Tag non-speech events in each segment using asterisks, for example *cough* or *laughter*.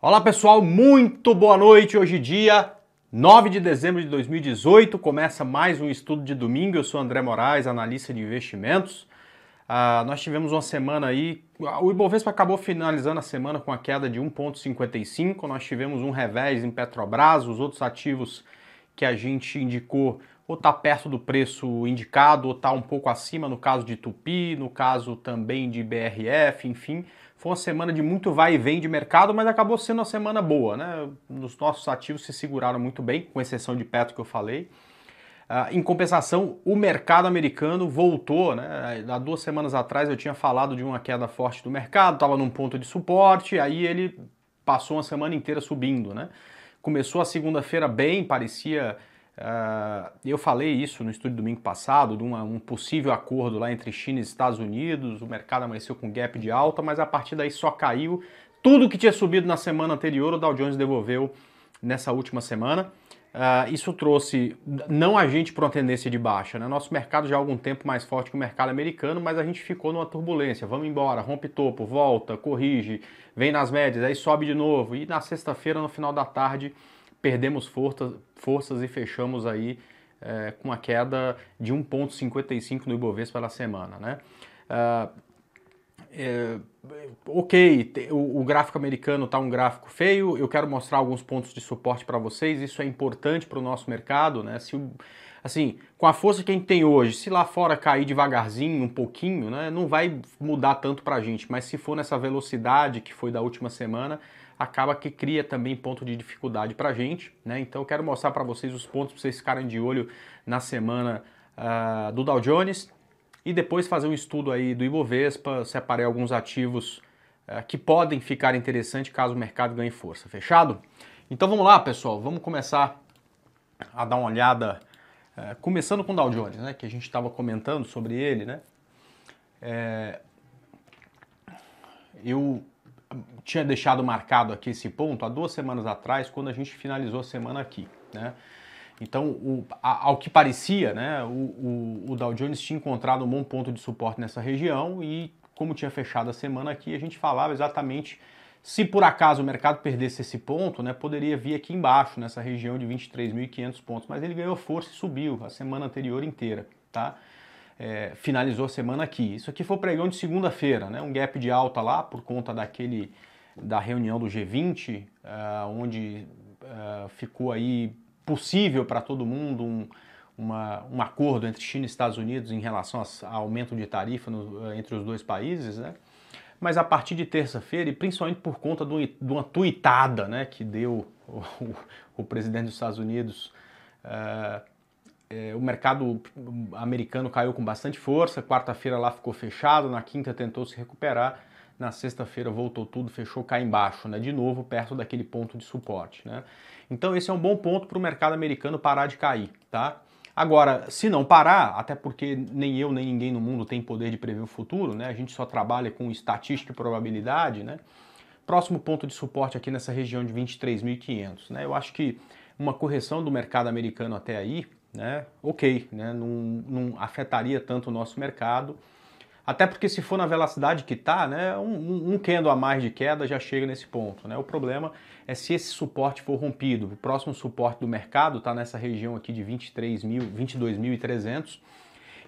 Olá pessoal, muito boa noite. Hoje, dia 9 de dezembro de 2018, começa mais um estudo de domingo. Eu sou André Moraes, analista de investimentos. Ah, nós tivemos uma semana aí, o Ibovespa acabou finalizando a semana com a queda de 1,55. Nós tivemos um revés em Petrobras, os outros ativos que a gente indicou ou está perto do preço indicado, ou está um pouco acima, no caso de Tupi, no caso também de BRF, enfim. Foi uma semana de muito vai e vem de mercado, mas acabou sendo uma semana boa, né? Os nossos ativos se seguraram muito bem, com exceção de Petro que eu falei. Uh, em compensação, o mercado americano voltou, né? Há duas semanas atrás eu tinha falado de uma queda forte do mercado, estava num ponto de suporte, aí ele passou uma semana inteira subindo, né? Começou a segunda-feira bem, parecia ah, eu falei isso no estúdio domingo passado, de uma, um possível acordo lá entre China e Estados Unidos. O mercado amanheceu com gap de alta, mas a partir daí só caiu. Tudo que tinha subido na semana anterior, o Dow Jones devolveu nessa última semana. Uh, isso trouxe não a gente para uma tendência de baixa, né? Nosso mercado já há algum tempo mais forte que o mercado americano, mas a gente ficou numa turbulência. Vamos embora, rompe topo, volta, corrige, vem nas médias, aí sobe de novo. E na sexta-feira, no final da tarde, perdemos força, forças e fechamos aí é, com a queda de 1,55 no Ibovespa pela semana, né? Ah, é, ok, o, o, gráfico americano está um gráfico feio, eu quero mostrar alguns pontos de suporte para vocês, isso é importante para o nosso mercado, né? Se, assim, com a força que a gente tem hoje, se lá fora cair devagarzinho, um pouquinho, né, não vai mudar tanto para a gente, mas se for nessa velocidade que foi da última semana, acaba que cria também ponto de dificuldade para a gente, né? Então eu quero mostrar para vocês os pontos para vocês ficarem de olho na semana uh, do Dow Jones e depois fazer um estudo aí do Ibovespa, separei alguns ativos uh, que podem ficar interessantes caso o mercado ganhe força, fechado? Então vamos lá, pessoal, vamos começar a dar uma olhada, uh, começando com o Dow Jones, né? Que a gente estava comentando sobre ele, né? É... Eu tinha deixado marcado aqui esse ponto há duas semanas atrás, quando a gente finalizou a semana aqui, né? Então, o, a, ao que parecia, né, o, o, o, Dow Jones tinha encontrado um bom ponto de suporte nessa região e, como tinha fechado a semana aqui, a gente falava exatamente se por acaso o mercado perdesse esse ponto, né, poderia vir aqui embaixo, nessa região de 23.500 pontos. Mas ele ganhou força e subiu a semana anterior inteira, tá? é, finalizou a semana aqui. Isso aqui foi o pregão de segunda-feira, né? um gap de alta lá por conta daquele da reunião do G20, uh, ah, onde uh, ficou aí possível para todo mundo um, uma, um acordo entre China e Estados Unidos em relação ao aumento de tarifa no, ah, entre os dois países, né? Mas a partir de terça-feira, e principalmente por conta do, de uma tuitada né, que deu o, *laughs* o, o presidente dos Estados Unidos uh, é, o mercado americano caiu com bastante força, quarta-feira lá ficou fechado, na quinta tentou se recuperar, na sexta-feira voltou tudo, fechou cá embaixo, né? de novo perto daquele ponto de suporte. Né? Então esse é um bom ponto para o mercado americano parar de cair. Tá? Agora, se não parar, até porque nem eu nem ninguém no mundo tem poder de prever o futuro, né? a gente só trabalha com estatística e probabilidade, né? próximo ponto de suporte aqui nessa região de 23.500. Né? Eu acho que uma correção do mercado americano até aí, né, ok, né, não, não afetaria tanto o nosso mercado. Até porque se for na velocidade que está, né, um, um candle a mais de queda já chega nesse ponto. Né? O problema é se esse suporte for rompido. O próximo suporte do mercado está nessa região aqui de 23 mil, 22.300.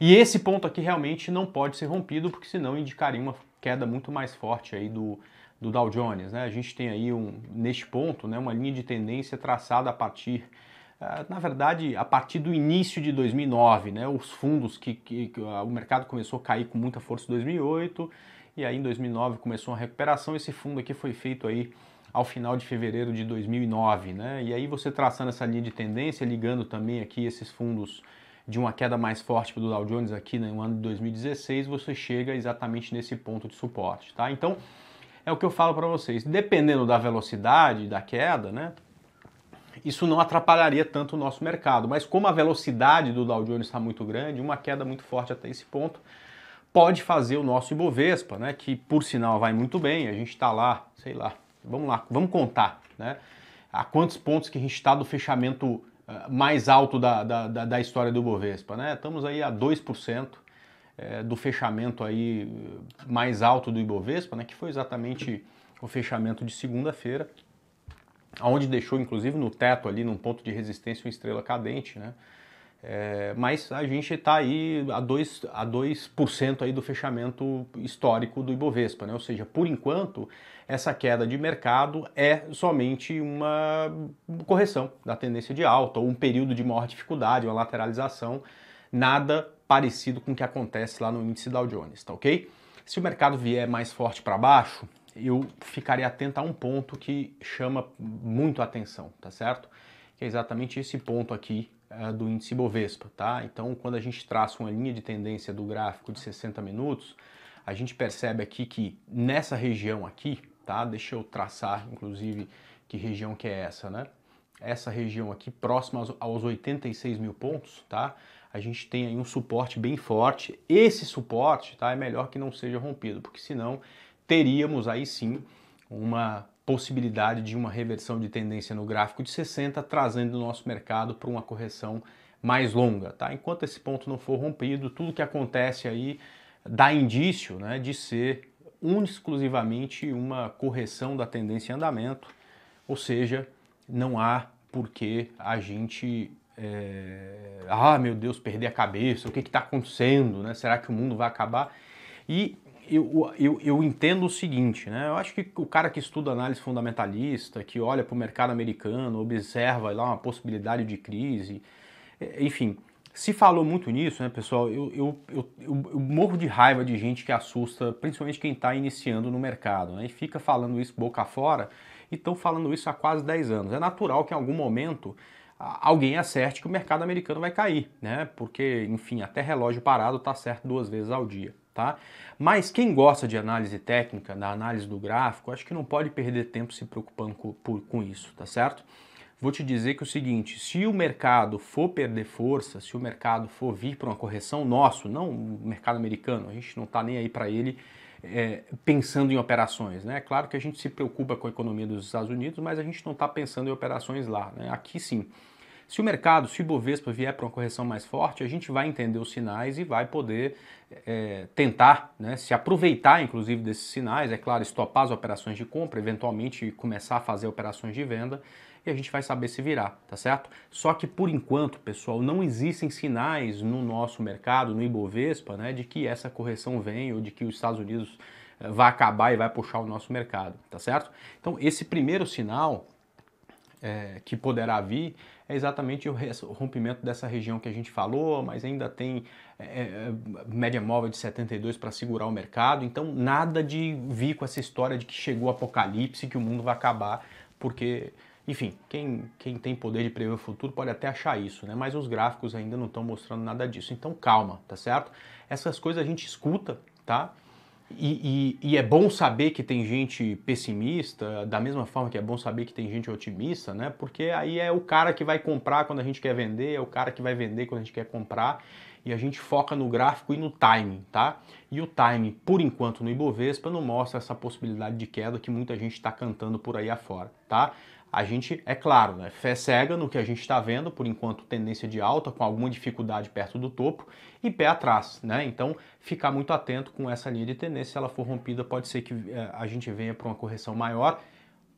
E esse ponto aqui realmente não pode ser rompido, porque senão indicaria uma queda muito mais forte aí do, do Dow Jones. Né? A gente tem aí, um, neste ponto, né, uma linha de tendência traçada a partir ah, na verdade, a partir do início de 2009, né, os fundos que, que, ah, o mercado começou a cair com muita força em 2008 e aí em 2009 começou uma recuperação. Esse fundo aqui foi feito aí ao final de fevereiro de 2009, né? E aí você traçando essa linha de tendência, ligando também aqui esses fundos de uma queda mais forte do Dow Jones aqui né, no ano de 2016, você chega exatamente nesse ponto de suporte, tá? Então, é o que eu falo para vocês. Dependendo da velocidade da queda, né? isso não atrapalharia tanto o nosso mercado. Mas como a velocidade do Dow Jones está muito grande, uma queda muito forte até esse ponto, pode fazer o nosso Ibovespa, né, que por sinal vai muito bem, a gente está lá, sei lá, vamos lá, vamos contar, né, a quantos pontos que a gente está do fechamento eh, mais alto da, da, da, história do Bovespa, né? Estamos aí a 2% eh, do fechamento aí eh, mais alto do Ibovespa, né? Que foi exatamente o fechamento de segunda-feira onde deixou inclusive no teto ali, num ponto de resistência, uma estrela cadente, né? É, mas a gente está aí a 2%, a 2 aí do fechamento histórico do Ibovespa, né? ou seja, por enquanto, essa queda de mercado é somente uma correção da tendência de alta, ou um período de maior dificuldade, uma lateralização, nada parecido com o que acontece lá no índice Dow Jones, tá ok? Se o mercado vier mais forte para baixo, eu ficaria atento a um ponto que chama muito a atenção, tá certo? Que é exatamente esse ponto aqui uh, do índice Bovespa, tá? Então, quando a gente traça uma linha de tendência do gráfico de 60 minutos, a gente percebe aqui que nessa região aqui, tá? Deixa eu traçar, inclusive, que região que é essa, né? Essa região aqui, próxima aos, aos 86 mil pontos, tá? A gente tem aí um suporte bem forte. Esse suporte, tá? É melhor que não seja rompido, porque senão teríamos aí sim uma possibilidade de uma reversão de tendência no gráfico de 60, trazendo o nosso mercado para uma correção mais longa, tá? Enquanto esse ponto não for rompido, tudo que acontece aí dá indício, né, de ser un, exclusivamente uma correção da tendência em andamento, ou seja, não há por que a gente é... ah meu Deus perder a cabeça, o que está acontecendo, né? Será que o mundo vai acabar? E eu, eu, eu entendo o seguinte, né? Eu acho que o cara que estuda análise fundamentalista, que olha para o mercado americano, observa lá uma possibilidade de crise, enfim, se falou muito nisso, né, pessoal? Eu, eu, eu, eu, morro de raiva de gente que assusta, principalmente quem está iniciando no mercado, né? E fica falando isso boca fora e estão falando isso há quase 10 anos. É natural que em algum momento alguém acerte que o mercado americano vai cair, né? Porque, enfim, até relógio parado está certo duas vezes ao dia tá? Mas quem gosta de análise técnica, da análise do gráfico, acho que não pode perder tempo se preocupando com, por, com isso, tá certo? Vou te dizer que é o seguinte, se o mercado for perder força, se o mercado for vir para uma correção, nosso, não o mercado americano, a gente não está nem aí para ele, é, pensando em operações. Né? Claro que a gente se preocupa com a economia dos Estados Unidos, mas a gente não está pensando em operações lá. Né? Aqui sim. Se o mercado, se o Ibovespa vier para uma correção mais forte, a gente vai entender os sinais e vai poder é, tentar né, se aproveitar, inclusive, desses sinais. É claro, estopar as operações de compra, eventualmente começar a fazer operações de venda e a gente vai saber se virar, tá certo? Só que por enquanto, pessoal, não existem sinais no nosso mercado, no Ibovespa, né, de que essa correção vem ou de que os Estados Unidos é, vai acabar e vai puxar o nosso mercado, tá certo? Então, esse primeiro sinal é, que poderá vir é exatamente o rompimento dessa região que a gente falou, mas ainda tem é, é média móvel de 72 para segurar o mercado. Então, nada de vir com essa história de que chegou o apocalipse, que o mundo vai acabar, porque enfim, quem, quem tem poder de prever o futuro pode até achar isso, né? Mas os gráficos ainda não estão mostrando nada disso. Então calma, tá certo? Essas coisas a gente escuta, tá? E, e, e, é bom saber que tem gente pessimista, da mesma forma que é bom saber que tem gente otimista, né? Porque aí é o cara que vai comprar quando a gente quer vender, é o cara que vai vender quando a gente quer comprar, e a gente foca no gráfico e no timing, tá? E o timing, por enquanto, no Ibovespa não mostra essa possibilidade de queda que muita gente está cantando por aí afora, tá? A gente, é claro, né, fé cega no que a gente está vendo, por enquanto tendência de alta, com alguma dificuldade perto do topo, e pé atrás, né? Então, ficar muito atento com essa linha de tendência, se ela for rompida, pode ser que eh, a gente venha para uma correção maior,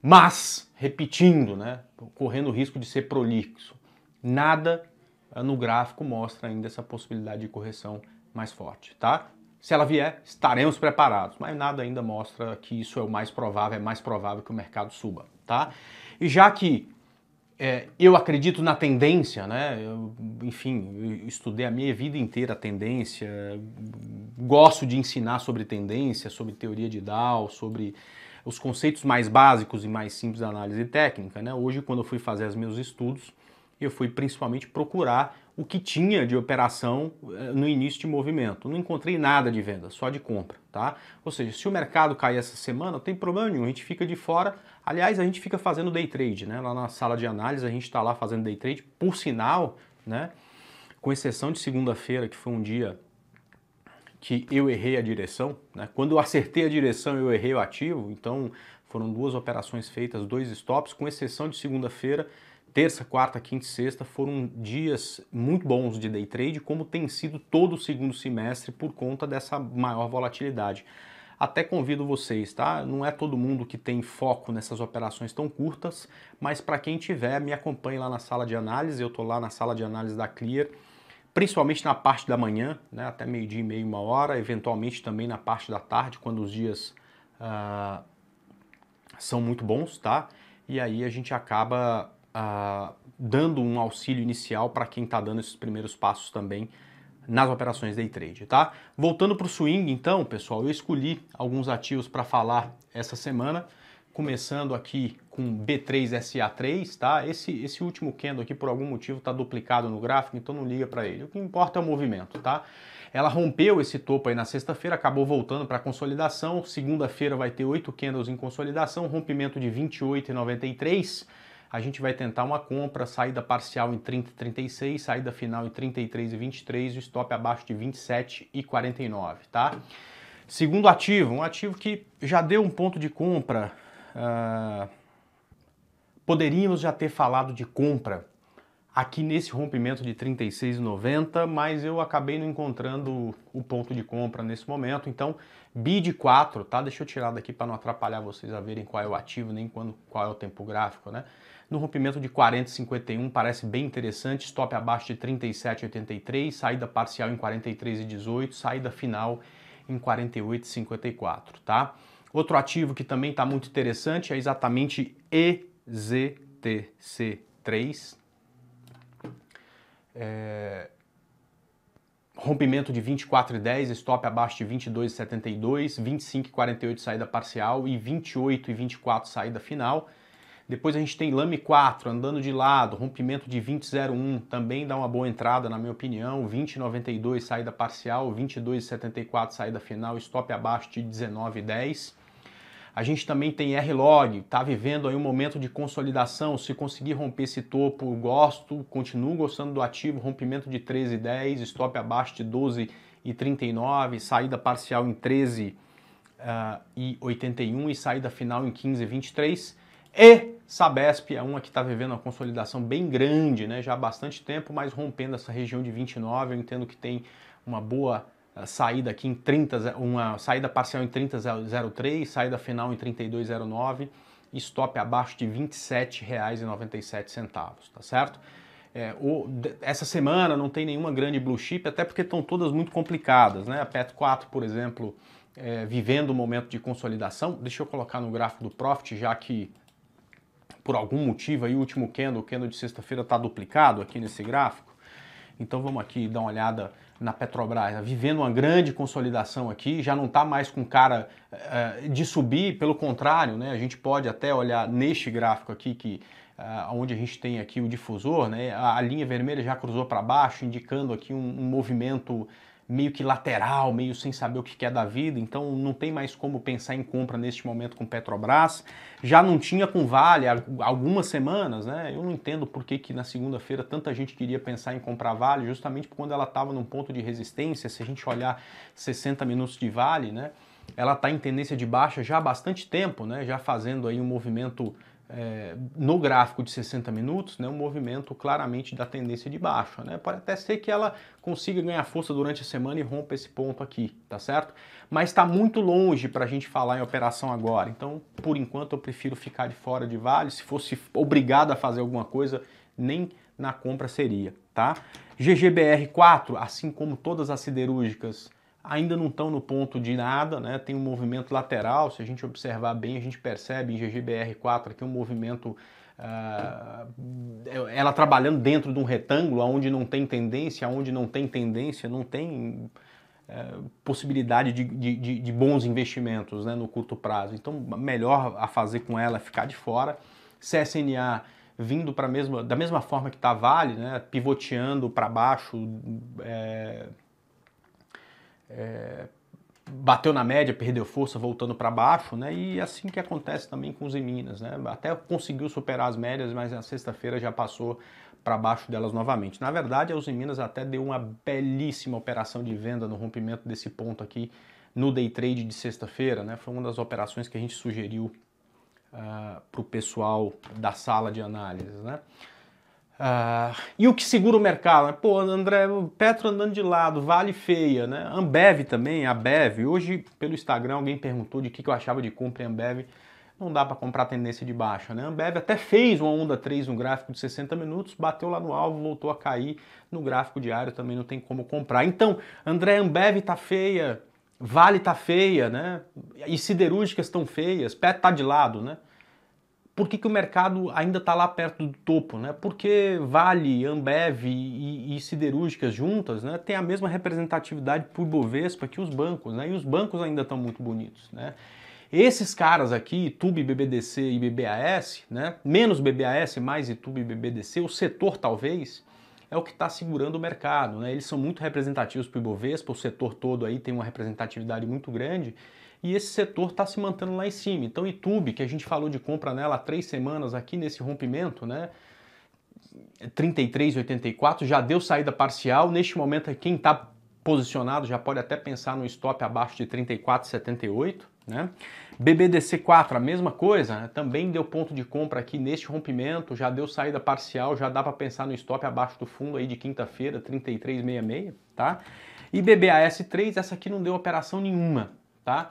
mas, repetindo, né, correndo o risco de ser prolixo, nada no gráfico mostra ainda essa possibilidade de correção mais forte, tá? Se ela vier, estaremos preparados, mas nada ainda mostra que isso é o mais provável, é mais provável que o mercado suba, tá? E já que é, eu acredito na tendência, né? Eu, enfim, eu estudei a minha vida inteira a tendência, gosto de ensinar sobre tendência, sobre teoria de Dow, sobre os conceitos mais básicos e mais simples da análise técnica, né? Hoje, quando eu fui fazer os meus estudos, eu fui principalmente procurar o que tinha de operação é, no início de movimento. Não encontrei nada de venda, só de compra, tá? Ou seja, se o mercado cair essa semana, não tem problema nenhum, a gente fica de fora, Aliás, a gente fica fazendo day trade, né? Lá na sala de análise a gente está lá fazendo day trade, por sinal, né? Com exceção de segunda-feira, que foi um dia que eu errei a direção, né? Quando eu acertei a direção, eu errei o ativo, então foram duas operações feitas, dois stops, com exceção de segunda-feira, terça, quarta, quinta e sexta foram dias muito bons de day trade, como tem sido todo o segundo semestre por conta dessa maior volatilidade. Até convido vocês, tá? Não é todo mundo que tem foco nessas operações tão curtas, mas para quem tiver, me acompanhe lá na sala de análise. Eu estou lá na sala de análise da Clear, principalmente na parte da manhã, né, até meio-dia e meia, uma hora, eventualmente também na parte da tarde, quando os dias uh, são muito bons, tá? E aí a gente acaba uh, dando um auxílio inicial para quem está dando esses primeiros passos também nas operações day trade, tá? Voltando para o swing, então, pessoal, eu escolhi alguns ativos para falar essa semana, começando aqui com B3SA3, tá? Esse, esse último candle aqui, por algum motivo, está duplicado no gráfico, então não liga para ele. O que importa é o movimento, tá? Ela rompeu esse topo aí na sexta-feira, acabou voltando para consolidação. Segunda-feira vai ter oito candles em consolidação, rompimento de 28,93 a gente vai tentar uma compra, saída parcial em 30,36, saída final em 33,23 e o stop abaixo de 27,49, tá? Segundo ativo, um ativo que já deu um ponto de compra, uh, poderíamos já ter falado de compra aqui nesse rompimento de 36,90, mas eu acabei não encontrando o ponto de compra nesse momento. Então, BID 4, tá? Deixa eu tirar daqui para não atrapalhar vocês a verem qual é o ativo, nem quando, qual é o tempo gráfico, né? No rompimento de 40,51 parece bem interessante, stop abaixo de 37,83, saída parcial em 43,18, saída final em 48,54, tá? Outro ativo que também está muito interessante é exatamente EZTC3, é, rompimento de 24,10, stop abaixo de 22,72, 25,48 saída parcial e 28,24 saída final. Depois a gente tem lame 4 andando de lado, rompimento de 20,01, também dá uma boa entrada, na minha opinião. 20,92 saída parcial, 22,74 saída final, stop abaixo de 19,10. A gente também tem R-Log, está vivendo aí um momento de consolidação. Se conseguir romper esse topo, gosto, continuo gostando do ativo, rompimento de 13,10, stop abaixo de 12,39, saída parcial em 13 uh, ah, e 81 e saída final em 15,23. E Sabesp é uma que está vivendo uma consolidação bem grande, né? já há bastante tempo, mas rompendo essa região de 29, eu entendo que tem uma boa saída aqui em 30, uma saída parcial em 30,03, saída final em 32,09 e stop abaixo de R$ 27,97, tá certo? É, o, essa semana não tem nenhuma grande blue chip, até porque estão todas muito complicadas, né? A Pet 4, por exemplo, é, vivendo um momento de consolidação. Deixa eu colocar no gráfico do Profit, já que por algum motivo aí o último candle, o candle de sexta-feira está duplicado aqui nesse gráfico. Então vamos aqui dar uma olhada na Petrobras, vivendo uma grande consolidação aqui, já não está mais com cara uh, de subir, pelo contrário, né? A gente pode até olhar neste gráfico aqui que uh, onde a gente tem aqui o difusor, né? A, linha vermelha já cruzou para baixo, indicando aqui um, um movimento meio que lateral, meio sem saber o que quer é da vida, então não tem mais como pensar em compra neste momento com Petrobras. Já não tinha com Vale há algumas semanas, né? Eu não entendo por que, que na segunda-feira tanta gente queria pensar em comprar Vale, justamente quando ela estava num ponto de resistência, se a gente olhar 60 minutos de Vale, né? Ela está em tendência de baixa já há bastante tempo, né? Já fazendo aí um movimento é, no gráfico de 60 minutos, né, um movimento claramente da tendência de baixa. Né? Pode até ser que ela consiga ganhar força durante a semana e rompa esse ponto aqui, tá certo? Mas está muito longe para a gente falar em operação agora. Então, por enquanto, eu prefiro ficar de fora de vale. Se fosse obrigado a fazer alguma coisa, nem na compra seria, tá? GGBR4, assim como todas as siderúrgicas ainda não estão no ponto de nada, né? tem um movimento lateral, se a gente observar bem, a gente percebe em GGBR4 aqui é um movimento, uh, ela trabalhando dentro de um retângulo, onde não tem tendência, onde não tem tendência, não tem uh, possibilidade de, de, de, bons investimentos né? no curto prazo. Então, melhor a fazer com ela é ficar de fora. CSNA vindo para mesma da mesma forma que está Vale, né, pivoteando para baixo, é, é, bateu na média, perdeu força, voltando para baixo, né? E assim que acontece também com os em Minas, né? Até conseguiu superar as médias, mas na sexta-feira já passou para baixo delas novamente. Na verdade, a Uzi Minas até deu uma belíssima operação de venda no rompimento desse ponto aqui no day trade de sexta-feira, né? Foi uma das operações que a gente sugeriu uh, ah, para o pessoal da sala de análise, né? Ah, e o que segura o mercado? Pô, André, Petro andando de lado, Vale feia, né? Ambev também, a Bev. Hoje, pelo Instagram, alguém perguntou de que, que eu achava de compra em Ambev. Não dá para comprar tendência de baixa, né? Ambev até fez uma onda 3 no gráfico de 60 minutos, bateu lá no alvo, voltou a cair. No gráfico diário também não tem como comprar. Então, André, Ambev tá feia, Vale tá feia, né? E siderúrgicas estão feias, Petro tá de lado, né? por que, que o mercado ainda está lá perto do topo? Né? Porque Vale, Ambev e, e siderúrgicas juntas né, têm a mesma representatividade por Bovespa que os bancos, né? e os bancos ainda estão muito bonitos. Né? Esses caras aqui, Tube, BBDC e BBAS, né? menos BBAS, mais Tube e BBDC, o setor talvez, é o que está segurando o mercado. Né? Eles são muito representativos para o Ibovespa, o setor todo aí tem uma representatividade muito grande e esse setor está se mantendo lá em cima. Então, YouTube, que a gente falou de compra nela há três semanas aqui nesse rompimento, né? 33,84 já deu saída parcial. Neste momento, é quem está posicionado já pode até pensar no stop abaixo de 34,78. Né? BBDC4, a mesma coisa, né? também deu ponto de compra aqui neste rompimento, já deu saída parcial, já dá para pensar no stop abaixo do fundo aí de quinta-feira, 33,66, tá? E BBAS3, essa aqui não deu operação nenhuma, tá?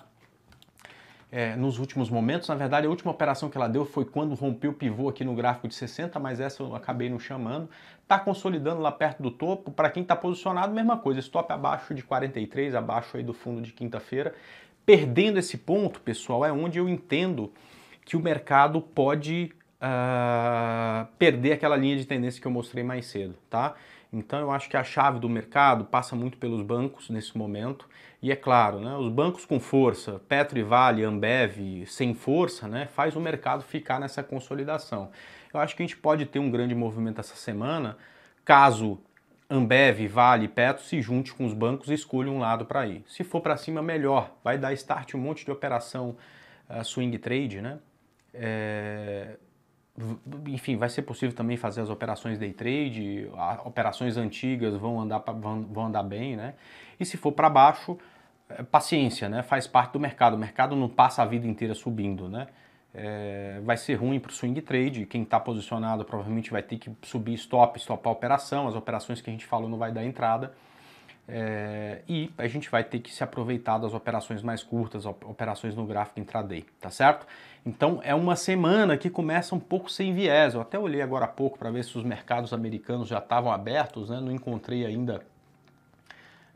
é, nos últimos momentos. Na verdade, a última operação que ela deu foi quando rompeu o pivô aqui no gráfico de 60, mas essa eu acabei não chamando. Está consolidando lá perto do topo. Para quem está posicionado, mesma coisa. Stop abaixo de 43, abaixo aí do fundo de quinta-feira. Perdendo esse ponto, pessoal, é onde eu entendo que o mercado pode uh, perder aquela linha de tendência que eu mostrei mais cedo, tá? Então eu acho que a chave do mercado passa muito pelos bancos nesse momento. E é claro, né, os bancos com força, Petro e Vale, Ambev, sem força, né, faz o mercado ficar nessa consolidação. Eu acho que a gente pode ter um grande movimento essa semana, caso Ambev, Vale, Petro se junte com os bancos e escolha um lado para ir. Se for para cima, melhor. Vai dar start um monte de operação uh, swing trade, né? É... Enfim, vai ser possível também fazer as operações day trade, operações antigas vão andar, vão andar bem, né? E se for para baixo, é, paciência, né? Faz parte do mercado. O mercado não passa a vida inteira subindo, né? É, vai ser ruim para o swing trade. Quem está posicionado provavelmente vai ter que subir stop, stopar a operação. As operações que a gente falou não vai dar entrada. É, e a gente vai ter que se aproveitar das operações mais curtas, operações no gráfico intraday, tá certo? Então é uma semana que começa um pouco sem viés. Eu até olhei agora há pouco para ver se os mercados americanos já estavam abertos, né? Não encontrei ainda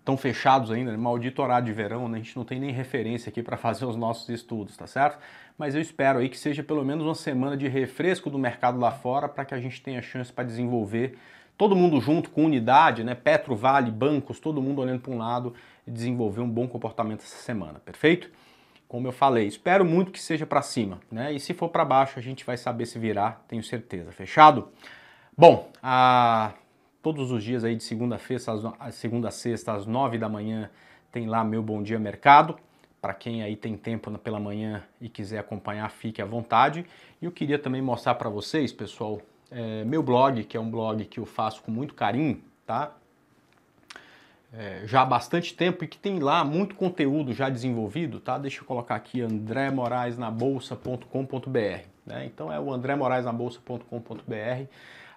estão fechados ainda, né? maldito horário de verão, né? a gente não tem nem referência aqui para *laughs* fazer os nossos estudos, tá certo? Mas eu espero aí que seja pelo menos uma semana de refresco do mercado lá fora para que a gente tenha chance para desenvolver todo mundo junto com unidade, né? Petro, Vale, bancos, todo mundo olhando para um lado e desenvolver um bom comportamento essa semana, perfeito? Como eu falei, espero muito que seja para cima, né? E se for para baixo, a gente vai saber se virar, tenho certeza. Fechado? Bom, a todos os dias aí de segunda a às, segunda sexta, às nove da manhã, tem lá meu Bom Dia Mercado. Para quem aí tem tempo pela manhã e quiser acompanhar, fique à vontade. E eu queria também mostrar para vocês, pessoal, é, meu blog, que é um blog que eu faço com muito carinho, tá? É, já há bastante tempo e que tem lá muito conteúdo já desenvolvido, tá? Deixa eu colocar aqui andremoraisnabolsa.com.br, né? Então é o andremoraisnabolsa.com.br.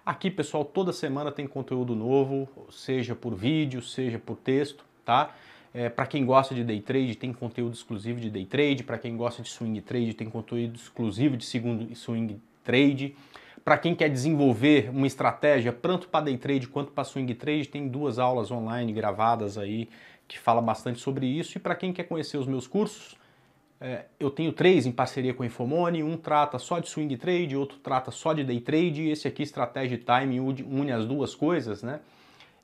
Aqui, pessoal, toda semana tem conteúdo novo, seja por vídeo, seja por texto, tá? É, para quem gosta de day trade, tem conteúdo exclusivo de day trade. Para quem gosta de swing trade, tem conteúdo exclusivo de segundo swing trade. Para quem quer desenvolver uma estratégia tanto para day trade quanto para swing trade, tem duas aulas online gravadas aí que fala bastante sobre isso. E para quem quer conhecer os meus cursos, é, eu tenho três em parceria com o Infomone, um trata só de swing trade, outro trata só de day trade, e esse aqui, e Time, une as duas coisas, né?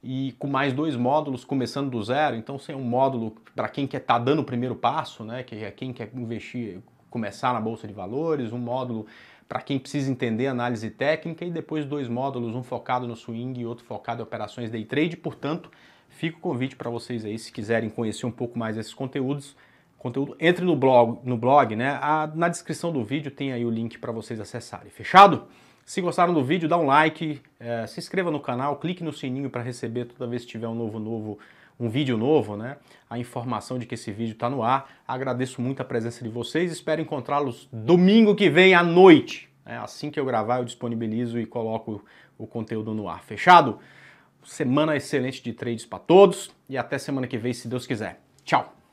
E com mais dois módulos, começando do zero, então sem é um módulo para quem quer estar tá dando o primeiro passo, né? Que é quem quer investir, começar na Bolsa de Valores, um módulo para quem precisa entender análise técnica, e depois dois módulos, um focado no swing e outro focado em operações day trade, portanto, fica o convite para vocês aí, se quiserem conhecer um pouco mais esses conteúdos, conteúdo, entre no blog, no blog né? A, na descrição do vídeo tem aí o link para vocês acessarem. Fechado? Se gostaram do vídeo, dá um like, é, se inscreva no canal, clique no sininho para receber toda vez que tiver um novo novo um vídeo novo, né? A informação de que esse vídeo está no ar. Agradeço muito a presença de vocês. Espero encontrá-los domingo que vem à noite. É assim que eu gravar, eu disponibilizo e coloco o conteúdo no ar. Fechado? Semana excelente de trades para todos e até semana que vem, se Deus quiser. Tchau!